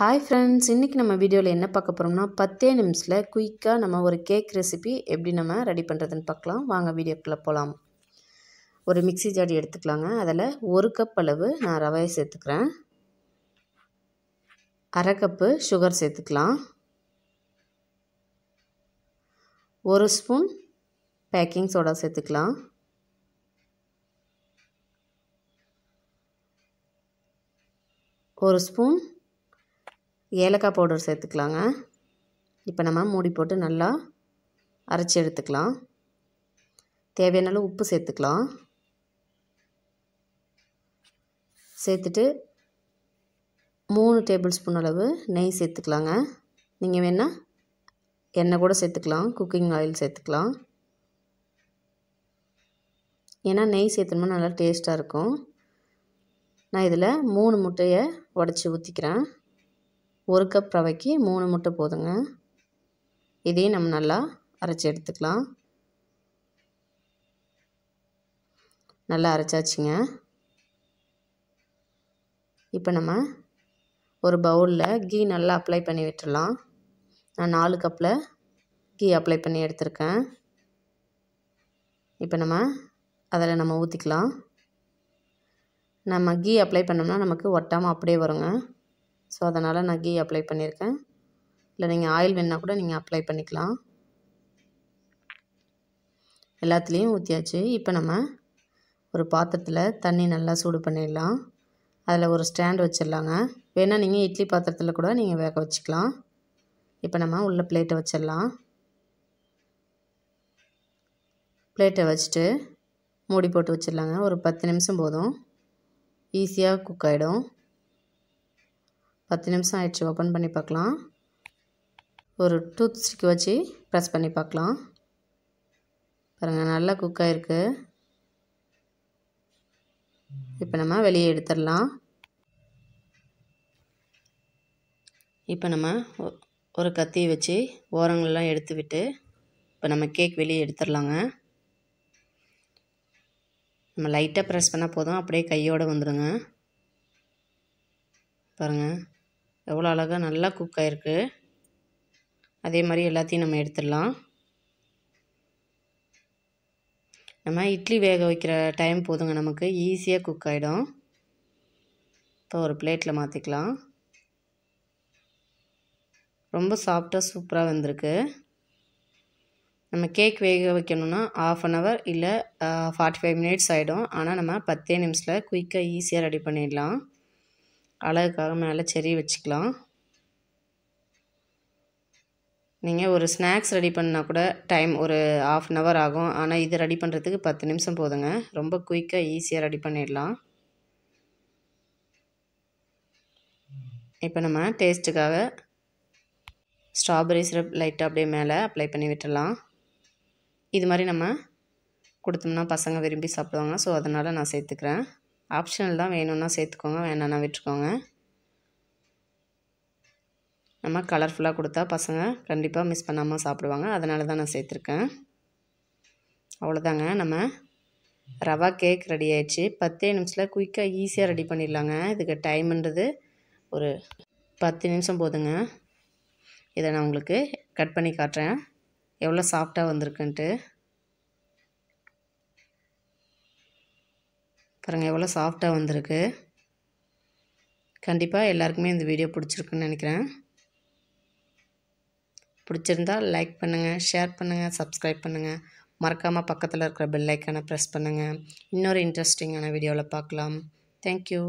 hi friends இன்றைக்கி நம்ம வீடியோவில் என்ன பார்க்க போகிறோம்னா பத்தே நிமிஷத்தில் குயிக்காக நம்ம ஒரு கேக் ரெசிபி எப்படி நம்ம ரெடி பண்ணுறதுன்னு பார்க்கலாம் வாங்க வீடியோக்குள்ளே போகலாம் ஒரு மிக்சி ஜாடி எடுத்துக்கலாங்க அதில் ஒரு கப் அளவு நான் ரவையை சேர்த்துக்கிறேன் அரை கப்பு சுகர் சேர்த்துக்கலாம் ஒரு ஸ்பூன் பேக்கிங் சோடா சேர்த்துக்கலாம் ஒரு ஸ்பூன் ஏலக்காய் பவுடர் சேர்த்துக்கலாங்க இப்போ நம்ம மூடி போட்டு நல்லா அரைச்சி எடுத்துக்கலாம் தேவையான அளவு உப்பு சேர்த்துக்கலாம் சேர்த்துட்டு மூணு டேபிள் ஸ்பூன் அளவு நெய் சேர்த்துக்கலாங்க நீங்கள் வேணால் எண்ணெய் கூட சேர்த்துக்கலாம் குக்கிங் ஆயில் சேர்த்துக்கலாம் ஏன்னா நெய் சேர்த்தோம்னா நல்லா டேஸ்ட்டாக இருக்கும் நான் இதில் மூணு முட்டையை உடச்சி ஊற்றிக்கிறேன் ஒரு கப் ரவைக்கு மூணு முட்டை போதுங்க இதையும் நம்ம நல்லா அரைச்சி எடுத்துக்கலாம் நல்லா அரைச்சாச்சுங்க இப்போ நம்ம ஒரு பவுலில் கீ நல்லா அப்ளை பண்ணி விட்டுடலாம் நான் நாலு கப்பில் கீ அப்ளை பண்ணி எடுத்திருக்கேன் இப்போ நம்ம அதில் நம்ம ஊற்றிக்கலாம் நம்ம கீ அப்ளை பண்ணோம்னா நமக்கு ஒட்டாமல் அப்படியே வருங்க ஸோ அதனால் நான் கீ அப்ளை பண்ணியிருக்கேன் இல்லை நீங்கள் ஆயில் வேணால் கூட நீங்கள் அப்ளை பண்ணிக்கலாம் எல்லாத்துலேயும் ஊற்றியாச்சு இப்போ நம்ம ஒரு பாத்திரத்தில் தண்ணி நல்லா சூடு பண்ணிடலாம் அதில் ஒரு ஸ்டாண்ட் வச்சிடலாங்க வேணால் நீங்கள் இட்லி பாத்திரத்தில் கூட நீங்கள் வேக வச்சுக்கலாம் இப்போ நம்ம உள்ள பிளேட்டை வச்சிடலாம் பிளேட்டை வச்சுட்டு மூடி போட்டு வச்சிடலாங்க ஒரு பத்து நிமிஷம் போதும் ஈஸியாக குக் ஆகிடும் பத்து நிமிஷம் ஆயிடுச்சு ஓப்பன் பண்ணி பார்க்கலாம் ஒரு டூத் ஸ்டிக் வச்சு ப்ரெஸ் பண்ணி பார்க்கலாம் பாருங்கள் நல்லா குக் ஆகிருக்கு இப்போ நம்ம வெளியே எடுத்துடலாம் இப்போ நம்ம ஒரு கத்தியை வச்சு ஓரங்கள்லாம் எடுத்து விட்டு இப்போ நம்ம கேக் வெளியே எடுத்துடலாங்க நம்ம லைட்டாக ப்ரெஸ் பண்ணால் போதும் அப்படியே கையோடு வந்துடுங்க பாருங்கள் எவ்வளோ அழகாக நல்லா குக் ஆகிருக்கு அதே மாதிரி எல்லாத்தையும் நம்ம எடுத்துடலாம் நம்ம இட்லி வேக வைக்கிற டைம் போதுங்க நமக்கு ஈஸியாக குக் ஆகிடும் இப்போ ஒரு பிளேட்டில் மாற்றிக்கலாம் ரொம்ப சாஃப்டாக சூப்பராக வந்திருக்கு நம்ம கேக் வேக வைக்கணும்னா ஆஃப் அன் ஹவர் இல்லை ஃபார்ட்டி ஃபைவ் மினிட்ஸ் ஆகிடும் ஆனால் நம்ம பத்தே நிமிஷத்தில் குயிக்காக ஈஸியாக ரெடி பண்ணிடலாம் அழகுக்காக மேலே செரி வச்சுக்கலாம் நீங்கள் ஒரு ஸ்நாக்ஸ் ரெடி பண்ணால் கூட டைம் ஒரு ஆஃப் அன் ஹவர் ஆகும் ஆனால் இது ரெடி பண்ணுறதுக்கு பத்து நிமிஷம் போதுங்க ரொம்ப குயிக்காக ஈஸியாக ரெடி பண்ணிடலாம் இப்போ நம்ம டேஸ்ட்டுக்காக ஸ்ட்ராபெரி சிரப் லைட்டாக அப்படியே மேலே அப்ளை பண்ணி விட்டுடலாம் இது மாதிரி நம்ம கொடுத்தோம்னா பசங்க விரும்பி சாப்பிடுவாங்க ஸோ அதனால் நான் சேர்த்துக்கிறேன் ஆப்ஷனல் தான் வேணும்னா சேர்த்துக்கோங்க வேணாம்னா விட்டுருக்கோங்க நம்ம கலர்ஃபுல்லாக கொடுத்தா பசங்க கண்டிப்பாக மிஸ் பண்ணாமல் சாப்பிடுவாங்க அதனால தான் நான் சேர்த்துருக்கேன் அவ்வளோதாங்க நம்ம ரவா கேக் ரெடி ஆயிடுச்சு பத்தே நிமிஷத்தில் குயிக்காக ஈஸியாக ரெடி பண்ணிடலாங்க இதுக்கு டைம்ன்றது ஒரு பத்து நிமிஷம் போதுங்க இதை நான் உங்களுக்கு கட் பண்ணி காட்டுறேன் எவ்வளோ சாஃப்டாக வந்திருக்குன்ட்டு பாருங்கள் எவ்வளோ சாஃப்டாக வந்திருக்கு கண்டிப்பாக எல்லாருக்குமே இந்த வீடியோ பிடிச்சிருக்குன்னு நினைக்கிறேன் பிடிச்சிருந்தால் லைக் பண்ணுங்கள் ஷேர் பண்ணுங்கள் சப்ஸ்கிரைப் பண்ணுங்கள் மறக்காமல் பக்கத்தில் இருக்கிற பெல்லைக்கானை ப்ரெஸ் பண்ணுங்கள் இன்னொரு இன்ட்ரெஸ்டிங்கான வீடியோவில் பார்க்கலாம் தேங்க்யூ